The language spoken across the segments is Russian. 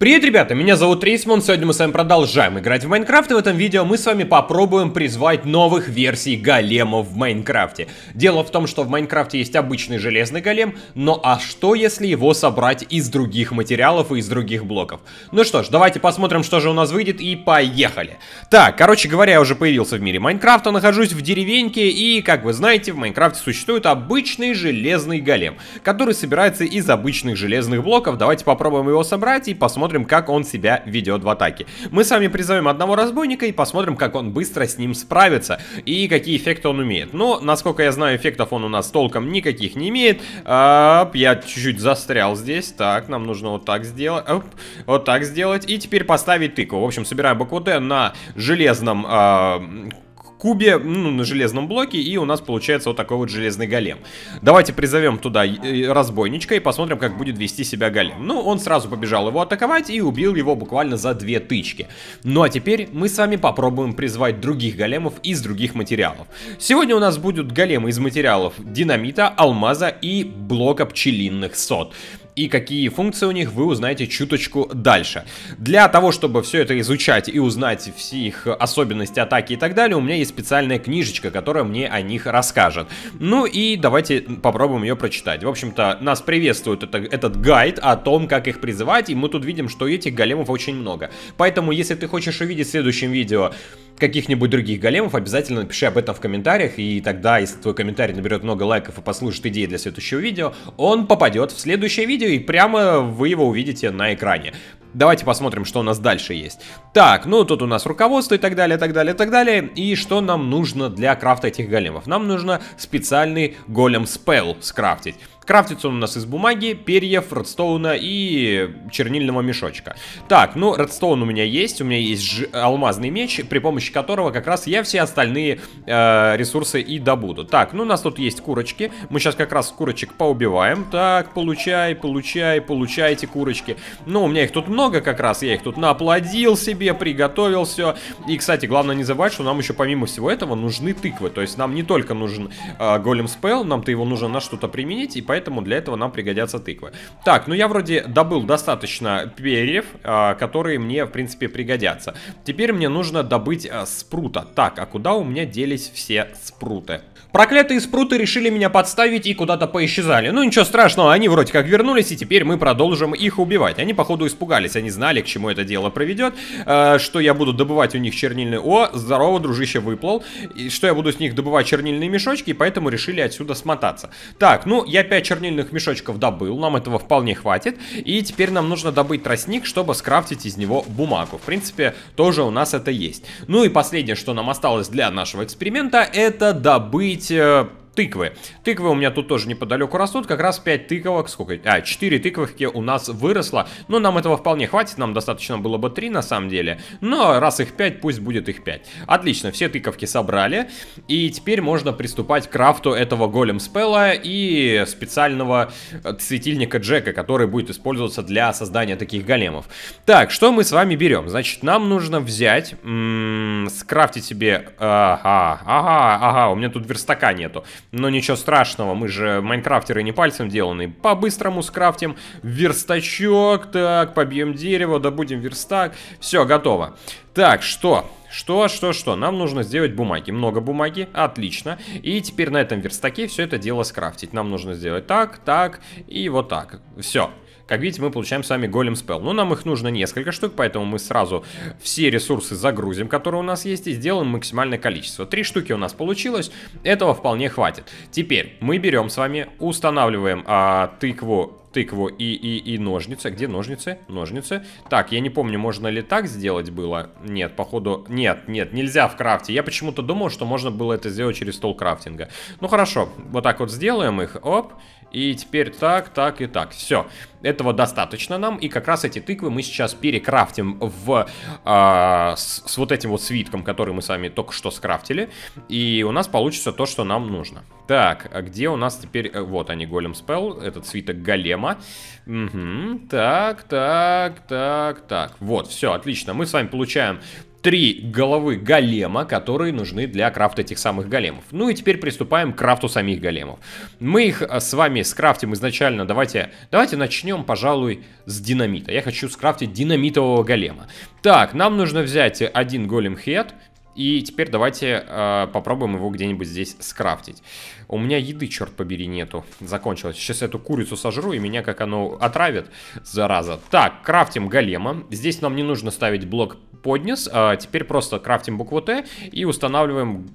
Привет, ребята, меня зовут Рейсмон, сегодня мы с вами продолжаем играть в Майнкрафт, и в этом видео мы с вами попробуем призвать новых версий големов в Майнкрафте. Дело в том, что в Майнкрафте есть обычный железный голем, но а что если его собрать из других материалов и из других блоков? Ну что ж, давайте посмотрим, что же у нас выйдет, и поехали! Так, короче говоря, я уже появился в мире Майнкрафта, нахожусь в деревеньке, и, как вы знаете, в Майнкрафте существует обычный железный голем, который собирается из обычных железных блоков, давайте попробуем его собрать и посмотрим, посмотрим, как он себя ведет в атаке. Мы с вами призовем одного разбойника и посмотрим, как он быстро с ним справится и какие эффекты он умеет. Но, насколько я знаю, эффектов он у нас толком никаких не имеет. Оп, я чуть-чуть застрял здесь. Так, нам нужно вот так сделать. Оп, вот так сделать. И теперь поставить тыкву. В общем, собираем букву Т на железном... Э кубе, ну, на железном блоке, и у нас получается вот такой вот железный голем. Давайте призовем туда э, разбойничка и посмотрим, как будет вести себя голем. Ну, он сразу побежал его атаковать и убил его буквально за две тычки. Ну, а теперь мы с вами попробуем призвать других големов из других материалов. Сегодня у нас будут големы из материалов динамита, алмаза и блока пчелиных сот и какие функции у них, вы узнаете чуточку дальше. Для того, чтобы все это изучать и узнать все их особенности атаки и так далее, у меня есть специальная книжечка, которая мне о них расскажет. Ну и давайте попробуем ее прочитать. В общем-то, нас приветствует это, этот гайд о том, как их призывать, и мы тут видим, что этих големов очень много. Поэтому, если ты хочешь увидеть в следующем видео каких-нибудь других големов, обязательно напиши об этом в комментариях, и тогда, если твой комментарий наберет много лайков и послужит идеи для следующего видео, он попадет в следующее видео, и прямо вы его увидите на экране. Давайте посмотрим, что у нас дальше есть. Так, ну тут у нас руководство и так далее, и так далее, и так далее. И что нам нужно для крафта этих големов? Нам нужно специальный голем спел скрафтить. Крафтится он у нас из бумаги, перьев, редстоуна и чернильного мешочка. Так, ну, редстоун у меня есть, у меня есть ж... алмазный меч, при помощи которого как раз я все остальные э, ресурсы и добуду. Так, ну, у нас тут есть курочки, мы сейчас как раз курочек поубиваем. Так, получай, получай, получайте курочки. Ну, у меня их тут много как раз, я их тут наплодил себе, приготовил все. И, кстати, главное не забывать, что нам еще помимо всего этого нужны тыквы. То есть нам не только нужен э, голем спел, нам-то его нужно на что-то применить, и поэтому поэтому для этого нам пригодятся тыквы. Так, ну я вроде добыл достаточно перьев, а, которые мне, в принципе, пригодятся. Теперь мне нужно добыть а, спрута. Так, а куда у меня делись все спруты? Проклятые спруты решили меня подставить и куда-то поисчезали. Ну ничего страшного, они вроде как вернулись, и теперь мы продолжим их убивать. Они, походу, испугались, они знали, к чему это дело приведет, э, что я буду добывать у них чернильные... О, здорово, дружище, выплыл. И что я буду с них добывать чернильные мешочки, и поэтому решили отсюда смотаться. Так, ну, я 5 чернильных мешочков добыл, нам этого вполне хватит. И теперь нам нужно добыть тростник, чтобы скрафтить из него бумагу. В принципе, тоже у нас это есть. Ну и последнее, что нам осталось для нашего эксперимента, это добыть купить тыквы. Тыквы у меня тут тоже неподалеку растут, как раз 5 тыковок, сколько, а, 4 тыковки у нас выросло, но ну, нам этого вполне хватит, нам достаточно было бы 3 на самом деле, но раз их 5, пусть будет их 5. Отлично, все тыковки собрали, и теперь можно приступать к крафту этого голем спелла и специального светильника э, Джека, который будет использоваться для создания таких големов. Так, что мы с вами берем? Значит, нам нужно взять, м -м, скрафтить себе, ага, ага, ага, у меня тут верстака нету но ничего страшного, мы же майнкрафтеры не пальцем деланы. По-быстрому скрафтим верстачок, так, побьем дерево, добудем верстак, все, готово. Так, что? Что, что, что? Нам нужно сделать бумаги. Много бумаги, отлично. И теперь на этом верстаке все это дело скрафтить. Нам нужно сделать так, так и вот так. Все. Все. Как видите, мы получаем с вами голем спел. Но нам их нужно несколько штук, поэтому мы сразу все ресурсы загрузим, которые у нас есть, и сделаем максимальное количество. Три штуки у нас получилось, этого вполне хватит. Теперь мы берем с вами, устанавливаем а, тыкву тыкву и, и, и ножницы. Где ножницы? Ножницы. Так, я не помню, можно ли так сделать было. Нет, походу... Нет, нет, нельзя в крафте. Я почему-то думал, что можно было это сделать через стол крафтинга. Ну, хорошо. Вот так вот сделаем их. Оп. И теперь так, так и так. Все. Этого достаточно нам, и как раз эти тыквы мы сейчас перекрафтим в, э, с, с вот этим вот свитком, который мы с вами только что скрафтили, и у нас получится то, что нам нужно. Так, а где у нас теперь... Э, вот они, голем спел, этот свиток голема. Угу, так, так, так, так. Вот, все, отлично. Мы с вами получаем три головы голема, которые нужны для крафта этих самых големов. Ну и теперь приступаем к крафту самих големов. Мы их э, с вами скрафтим изначально. Давайте, давайте начнем, пожалуй, с динамита. Я хочу скрафтить динамитового голема. Так, нам нужно взять один голем хед, и теперь давайте э, попробуем его где-нибудь здесь скрафтить. У меня еды, черт побери, нету. Закончилось. Сейчас эту курицу сожру, и меня как оно отравит, зараза. Так, крафтим голема. Здесь нам не нужно ставить блок поднес. Э, теперь просто крафтим букву Т и устанавливаем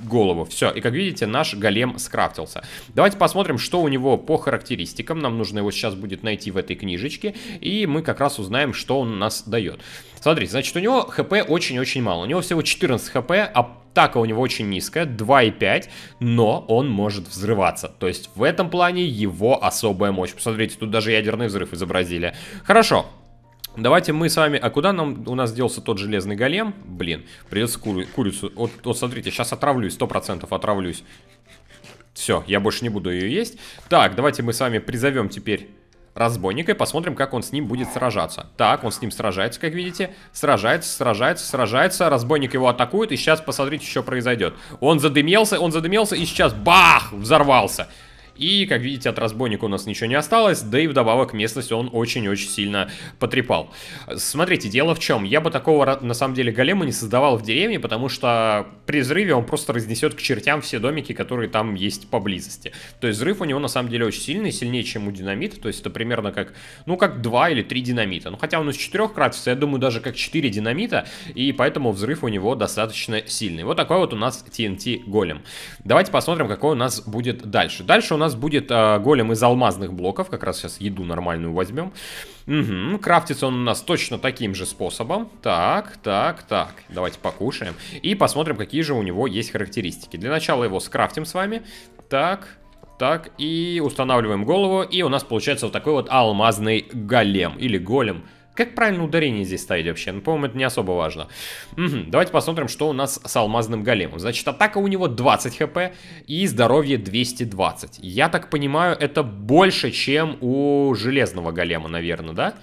голову. Все, и как видите, наш голем скрафтился. Давайте посмотрим, что у него по характеристикам. Нам нужно его сейчас будет найти в этой книжечке, и мы как раз узнаем, что он нас дает. Смотрите, значит, у него хп очень-очень мало. У него всего 14 хп, а атака у него очень низкая, 2,5, но он может взрываться. То есть в этом плане его особая мощь. Посмотрите, тут даже ядерный взрыв изобразили. Хорошо, Давайте мы с вами... А куда нам у нас делся тот железный голем? Блин, придется кури... курицу... Вот, вот смотрите, сейчас отравлюсь, 100% отравлюсь. Все, я больше не буду ее есть. Так, давайте мы с вами призовем теперь разбойника и посмотрим, как он с ним будет сражаться. Так, он с ним сражается, как видите. Сражается, сражается, сражается. Разбойник его атакует, и сейчас посмотрите, что произойдет. Он задымился, он задымился и сейчас бах! Взорвался. И, как видите, от разбойника у нас ничего не осталось, да и вдобавок местность он очень-очень сильно потрепал. Смотрите, дело в чем. Я бы такого, на самом деле, голема не создавал в деревне, потому что при взрыве он просто разнесет к чертям все домики, которые там есть поблизости. То есть взрыв у него, на самом деле, очень сильный, сильнее, чем у динамита. То есть это примерно как, ну, как 2 или 3 динамита. Ну, хотя он из 4 кратится, я думаю, даже как 4 динамита, и поэтому взрыв у него достаточно сильный. Вот такой вот у нас TNT голем. Давайте посмотрим, какой у нас будет дальше. Дальше у нас нас будет э, голем из алмазных блоков. Как раз сейчас еду нормальную возьмем. Угу, крафтится он у нас точно таким же способом. Так, так, так. Давайте покушаем. И посмотрим, какие же у него есть характеристики. Для начала его скрафтим с вами. Так, так, и устанавливаем голову. И у нас получается вот такой вот алмазный голем или голем. Как правильно ударение здесь ставить вообще? Ну, по-моему, это не особо важно. Угу. Давайте посмотрим, что у нас с алмазным големом. Значит, атака у него 20 хп и здоровье 220. Я так понимаю, это больше, чем у железного голема, наверное, да?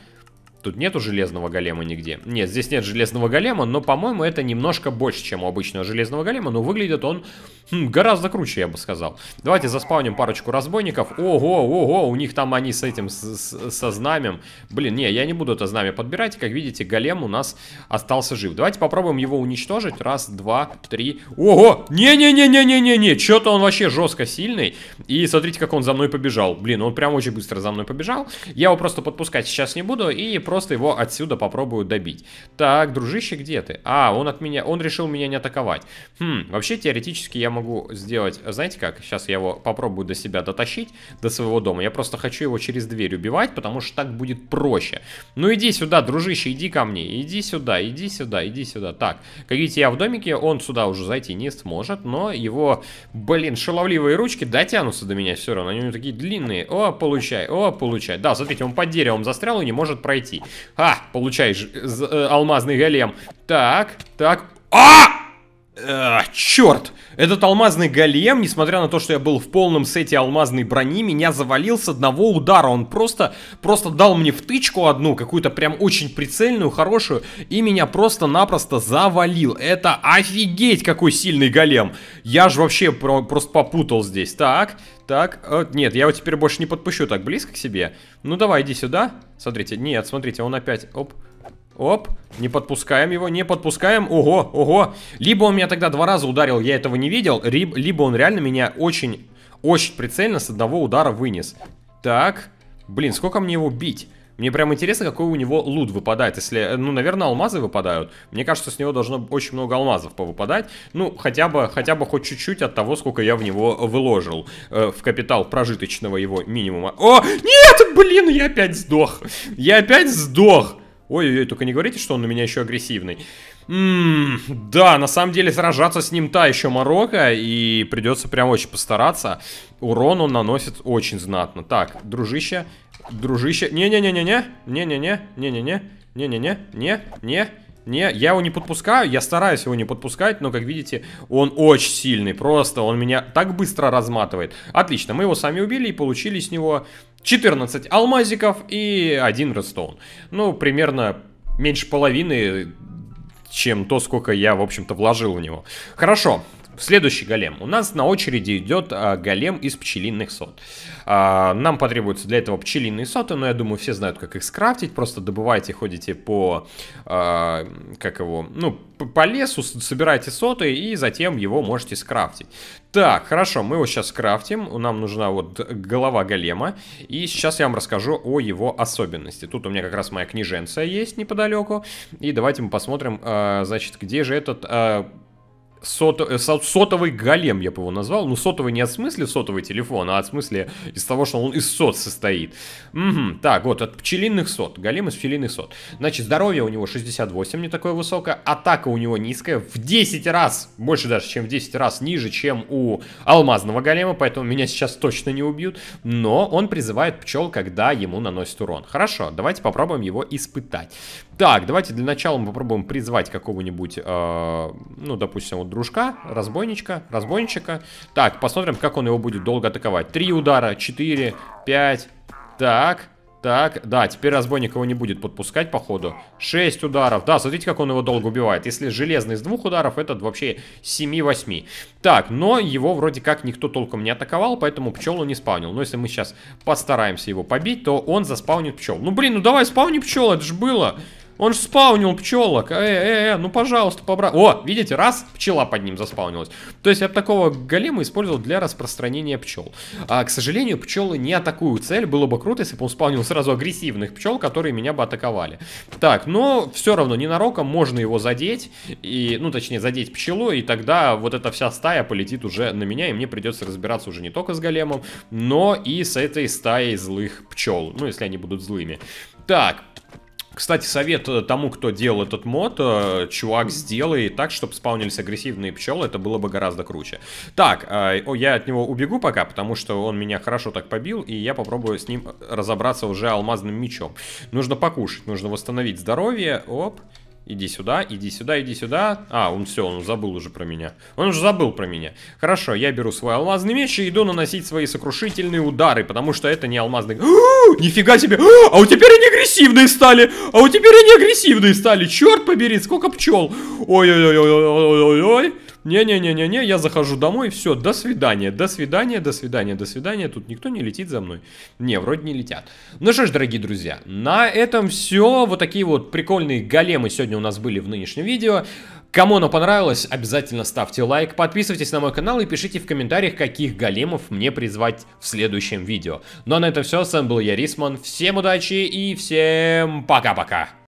Тут нету железного голема нигде. Нет, здесь нет железного голема, но, по-моему, это немножко больше, чем у обычного железного голема, но выглядит он Хм, гораздо круче, я бы сказал. Давайте заспавним парочку разбойников. Ого, ого, у них там они с этим, с, с, со знамем. Блин, не, я не буду это знамя подбирать. Как видите, голем у нас остался жив. Давайте попробуем его уничтожить. Раз, два, три. Ого! Не-не-не-не-не-не-не! Что-то он вообще жестко сильный. И смотрите, как он за мной побежал. Блин, он прям очень быстро за мной побежал. Я его просто подпускать сейчас не буду. И просто его отсюда попробую добить. Так, дружище, где ты? А, он от меня... Он решил меня не атаковать. Хм, вообще, теоретически я могу сделать, знаете как, сейчас я его попробую до себя дотащить, до своего дома. Я просто хочу его через дверь убивать, потому что так будет проще. Ну иди сюда, дружище, иди ко мне, иди сюда, иди сюда, иди сюда. Так, как видите, я в домике, он сюда уже зайти не сможет, но его, блин, шаловливые ручки дотянутся до меня все равно. Они у него такие длинные. О, получай, о, получай. Да, смотрите, он под деревом застрял и не может пройти. А, получай, э, алмазный голем. Так, так. А! черт! Этот алмазный голем, несмотря на то, что я был в полном сете алмазной брони, меня завалил с одного удара. Он просто, просто дал мне втычку одну, какую-то прям очень прицельную, хорошую, и меня просто-напросто завалил. Это офигеть, какой сильный голем! Я же вообще про просто попутал здесь. Так, так, э, нет, я его теперь больше не подпущу так близко к себе. Ну давай, иди сюда. Смотрите, нет, смотрите, он опять, оп, оп, не подпускаем его, не подпускаем. Ого, ого. Либо он меня тогда два раза ударил, я этого не видел, либо он реально меня очень, очень прицельно с одного удара вынес. Так. Блин, сколько мне его бить? Мне прям интересно, какой у него лут выпадает. Если, ну, наверное, алмазы выпадают. Мне кажется, с него должно очень много алмазов повыпадать. Ну, хотя бы, хотя бы хоть чуть-чуть от того, сколько я в него выложил. Э, в капитал прожиточного его минимума. О, нет, блин, я опять сдох. Я опять сдох. Ой-ой-ой, только не говорите, что он на меня еще агрессивный. Ммм, да, на самом деле сражаться с ним та еще морока, и придется прям очень постараться. Урон он наносит очень знатно. Так, дружище, дружище. Не-не-не-не-не, не-не-не, не-не-не, не-не-не, не-не. Не, я его не подпускаю, я стараюсь его не подпускать, но, как видите, он очень сильный, просто он меня так быстро разматывает. Отлично, мы его сами убили и получили с него 14 алмазиков и один редстоун. Ну, примерно меньше половины, чем то, сколько я, в общем-то, вложил в него. Хорошо, Следующий голем. У нас на очереди идет а, голем из пчелиных сот. А, нам потребуются для этого пчелиные соты, но я думаю, все знают, как их скрафтить. Просто добывайте, ходите по, а, как его, ну, по лесу, собираете соты и затем его можете скрафтить. Так, хорошо, мы его сейчас крафтим. Нам нужна вот голова голема. И сейчас я вам расскажу о его особенности. Тут у меня как раз моя книженция есть неподалеку. И давайте мы посмотрим, а, значит, где же этот сото, э, сотовый голем, я бы его назвал. Ну, сотовый не от смысле сотовый телефон, а от смысле из того, что он из сот состоит. Угу, так, вот, от пчелиных сот. Голем из пчелиных сот. Значит, здоровье у него 68, не такое высокое. Атака у него низкая, в 10 раз, больше даже, чем в 10 раз ниже, чем у алмазного голема, поэтому меня сейчас точно не убьют. Но он призывает пчел, когда ему наносит урон. Хорошо, давайте попробуем его испытать. Так, давайте для начала мы попробуем призвать какого-нибудь, э, ну, допустим, вот дружка, разбойничка, разбойничка. Так, посмотрим, как он его будет долго атаковать. Три удара, четыре, пять. Так, так, да, теперь разбойник его не будет подпускать, походу. Шесть ударов. Да, смотрите, как он его долго убивает. Если железный с двух ударов, этот вообще 7-8. Так, но его вроде как никто толком не атаковал, поэтому пчелу не спаунил. Но если мы сейчас постараемся его побить, то он заспаунит пчел. Ну, блин, ну давай спауни пчел, это же было. Он же спаунил пчелок. Э, э, э, ну пожалуйста, побра... О, видите, раз, пчела под ним заспаунилась. То есть я бы такого голема использовал для распространения пчел. А, к сожалению, пчелы не атакуют цель. Было бы круто, если бы он спаунил сразу агрессивных пчел, которые меня бы атаковали. Так, но все равно ненароком можно его задеть. И, ну, точнее, задеть пчелу, и тогда вот эта вся стая полетит уже на меня, и мне придется разбираться уже не только с големом, но и с этой стаей злых пчел. Ну, если они будут злыми. Так, кстати, совет э, тому, кто делал этот мод, э, чувак, сделай так, чтобы спаунились агрессивные пчелы, это было бы гораздо круче. Так, э, я от него убегу пока, потому что он меня хорошо так побил, и я попробую с ним разобраться уже алмазным мечом. Нужно покушать, нужно восстановить здоровье, оп. Оп. Иди сюда, иди сюда, иди сюда. А, он все, он забыл уже про меня. Он уже забыл про меня. Хорошо, я беру свой алмазный меч и иду наносить свои сокрушительные удары, потому что это не алмазный... А, нифига себе! А, а у теперь они агрессивные стали! А у теперь они агрессивные стали! Черт побери, сколько пчел! Ой-ой-ой-ой-ой-ой-ой! не-не-не-не-не, я захожу домой, все, до свидания, до свидания, до свидания, до свидания, тут никто не летит за мной. Не, вроде не летят. Ну что ж, дорогие друзья, на этом все. Вот такие вот прикольные големы сегодня у нас были в нынешнем видео. Кому оно понравилось, обязательно ставьте лайк, подписывайтесь на мой канал и пишите в комментариях, каких големов мне призвать в следующем видео. Ну а на этом все, с вами был я, Рисман, всем удачи и всем пока-пока!